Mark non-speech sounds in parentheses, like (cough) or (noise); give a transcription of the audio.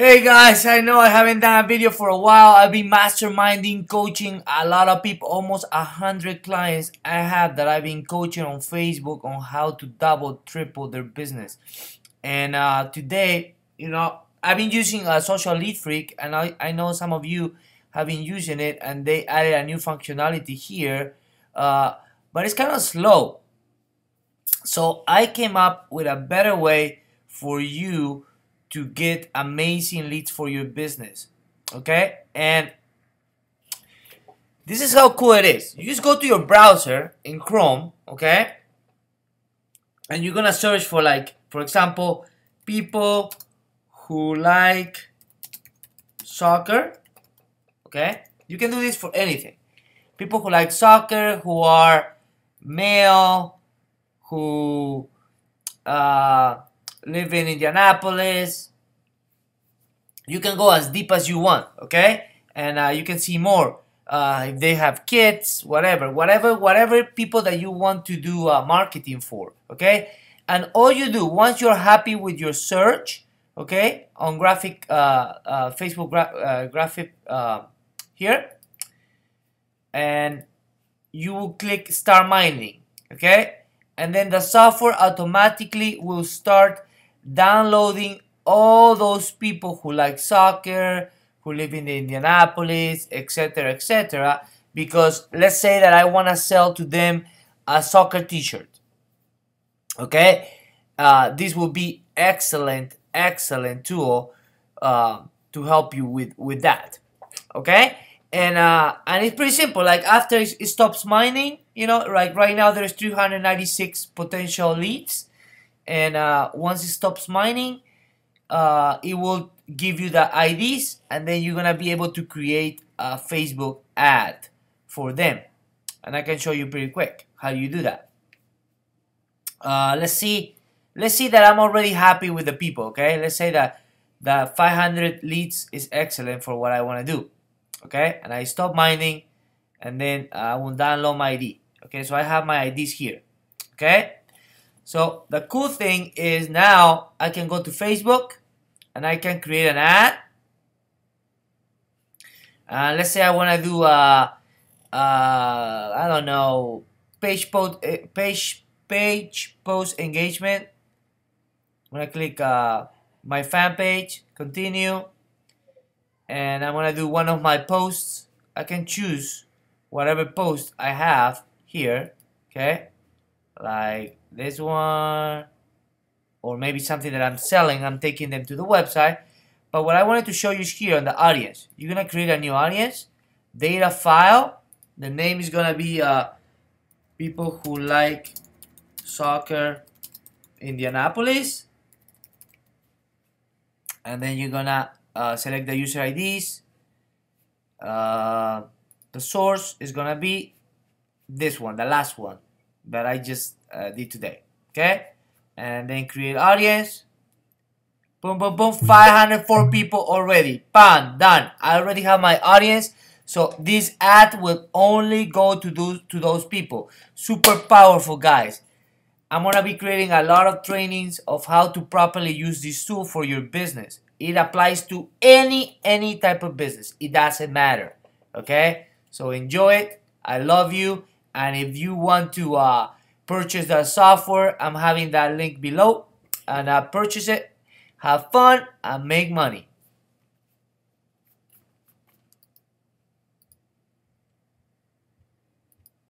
Hey guys, I know I haven't done a video for a while. I've been masterminding, coaching a lot of people, almost a hundred clients I have that I've been coaching on Facebook on how to double, triple their business. And uh, today, you know, I've been using a social lead freak, and I, I know some of you have been using it, and they added a new functionality here, uh, but it's kind of slow. So I came up with a better way for you to get amazing leads for your business. Okay? And this is how cool it is. You just go to your browser in Chrome, okay? And you're gonna search for like, for example, people who like soccer, okay? You can do this for anything. People who like soccer, who are male, who uh, live in Indianapolis. You can go as deep as you want, okay? And uh, you can see more. Uh, if they have kids, whatever, whatever, whatever people that you want to do uh, marketing for, okay? And all you do once you're happy with your search, okay, on graphic uh, uh Facebook gra uh, graphic uh, here, and you will click start mining, okay? And then the software automatically will start downloading all those people who like soccer, who live in Indianapolis, etc., etc. Because let's say that I want to sell to them a soccer T-shirt. Okay, uh, this will be excellent, excellent tool uh, to help you with with that. Okay, and uh, and it's pretty simple. Like after it stops mining, you know, like right now there's 396 potential leads and uh, once it stops mining uh, it will give you the IDs and then you're gonna be able to create a Facebook ad for them and I can show you pretty quick how you do that uh, let's see let's see that I'm already happy with the people okay let's say that the 500 leads is excellent for what I want to do okay and I stop mining and then uh, I will download my ID okay so I have my IDs here okay so the cool thing is now I can go to Facebook and I can create an ad. Uh, let's say I want to do a, a, I don't know, page post, eh, page, page post engagement. I'm going to click uh, my fan page, continue. And I'm going to do one of my posts. I can choose whatever post I have here, okay? Like this one, or maybe something that I'm selling, I'm taking them to the website. But what I wanted to show you is here on the audience. You're going to create a new audience, data file. The name is going to be uh, people who like soccer Indianapolis. And then you're going to uh, select the user IDs. Uh, the source is going to be this one, the last one that I just uh, did today. Okay? And then create audience. Boom, boom, boom. (laughs) 504 people already. Bam, done. I already have my audience. So this ad will only go to those, to those people. Super powerful, guys. I'm going to be creating a lot of trainings of how to properly use this tool for your business. It applies to any, any type of business. It doesn't matter. Okay? So enjoy it. I love you. And if you want to uh, purchase the software, I'm having that link below. And uh, purchase it, have fun, and make money.